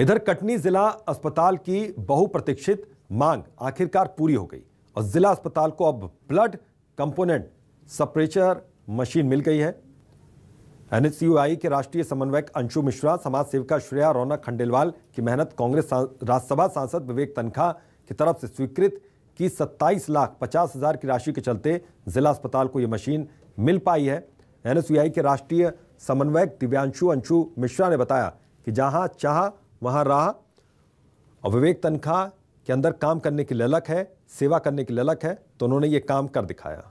इधर कटनी जिला अस्पताल की बहुप्रतीक्षित मांग आखिरकार पूरी हो गई और जिला अस्पताल को अब ब्लड कंपोनेंट सप्रेचर मशीन मिल गई है एनएसयूआई के राष्ट्रीय समन्वयक अंशु मिश्रा समाज सेविका श्रेया रौनक खंडेलवाल की मेहनत कांग्रेस राज्यसभा सांसद विवेक तनखा की तरफ से स्वीकृत की 27 लाख पचास हजार की राशि के चलते जिला अस्पताल को यह मशीन मिल पाई है एनएसयूआई के राष्ट्रीय समन्वयक दिव्यांशु अंशु मिश्रा ने बताया कि जहां चाह वहाँ रहा और विवेक तनखा के अंदर काम करने की ललक है सेवा करने की ललक है तो उन्होंने ये काम कर दिखाया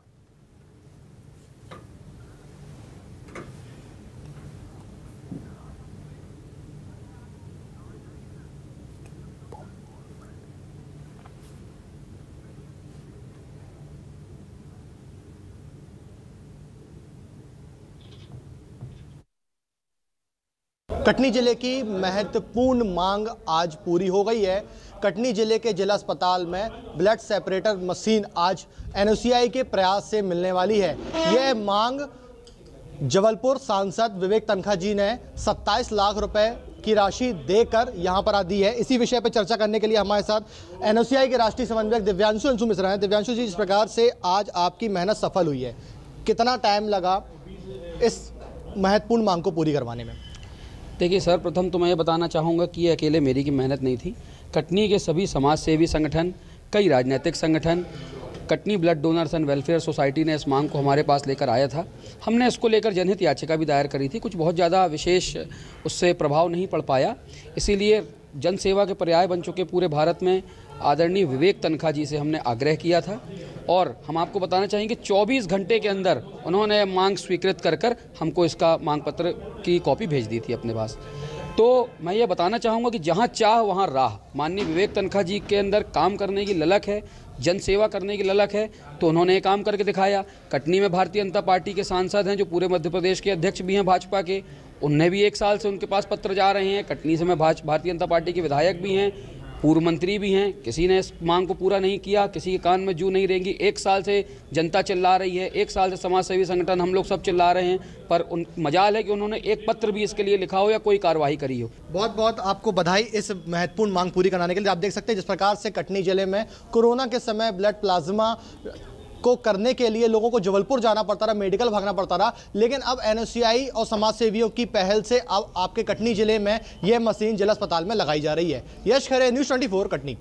कटनी जिले की महत्वपूर्ण मांग आज पूरी हो गई है कटनी जिले के जिला अस्पताल में ब्लड सेपरेटर मशीन आज एन के प्रयास से मिलने वाली है यह मांग जबलपुर सांसद विवेक तनखा जी ने 27 लाख रुपए की राशि देकर यहां पर आ दी है इसी विषय पर चर्चा करने के लिए हमारे साथ एनओसीआई के राष्ट्रीय समन्वयक दिव्यांशु अंशु मिश्रा हैं दिव्यांशु जी इस प्रकार से आज आपकी मेहनत सफल हुई है कितना टाइम लगा इस महत्वपूर्ण मांग को पूरी करवाने में देखिए प्रथम तो मैं ये बताना चाहूँगा कि ये अकेले मेरी की मेहनत नहीं थी कटनी के सभी समाज सेवी संगठन कई राजनीतिक संगठन Katni blood donors and welfare society ने इस मांग को हमारे पास लेकर आया था हमने इसको लेकर जनहित याचिका भी दायर करी थी कुछ बहुत ज़्यादा विशेष उससे प्रभाव नहीं पड़ पाया इसीलिए जनसेवा के पर्याय बन चुके पूरे भारत में आदरणीय विवेक तनखा जी से हमने आग्रह किया था और हम आपको बताना चाहेंगे 24 घंटे के अंदर उन्होंने मांग स्वीकृत कर कर हमको इसका मांग पत्र की कॉपी भेज दी थी अपने पास तो मैं ये बताना चाहूँगा कि जहाँ चाह वहाँ राह माननीय विवेक तनखा जी के अंदर काम करने की ललक है जनसेवा करने की ललक है तो उन्होंने ये काम करके दिखाया कटनी में भारतीय जनता पार्टी के सांसद हैं जो पूरे मध्य प्रदेश के अध्यक्ष भी हैं भाजपा के उनने भी एक साल से उनके पास पत्र जा रहे हैं कटनी से मैं भाज भारतीय जनता पार्टी के विधायक भी हैं पूर्व मंत्री भी हैं किसी ने इस मांग को पूरा नहीं किया किसी के कान में जू नहीं रहेंगी एक साल से जनता चिल्ला रही है एक साल से समाज सेवी संगठन हम लोग सब चिल्ला रहे हैं पर उन मजाल है कि उन्होंने एक पत्र भी इसके लिए लिखा हो या कोई कार्रवाई करी हो बहुत बहुत आपको बधाई इस महत्वपूर्ण मांग पूरी कराने के लिए आप देख सकते हैं जिस प्रकार से कटनी जिले में कोरोना के समय ब्लड प्लाज्मा को करने के लिए लोगों को जबलपुर जाना पड़ता रहा मेडिकल भागना पड़ता रहा लेकिन अब एन और समाज सेवियों की पहल से अब आपके कटनी जिले में यह मशीन जिला अस्पताल में लगाई जा रही है यश खरे न्यूज ट्वेंटी कटनी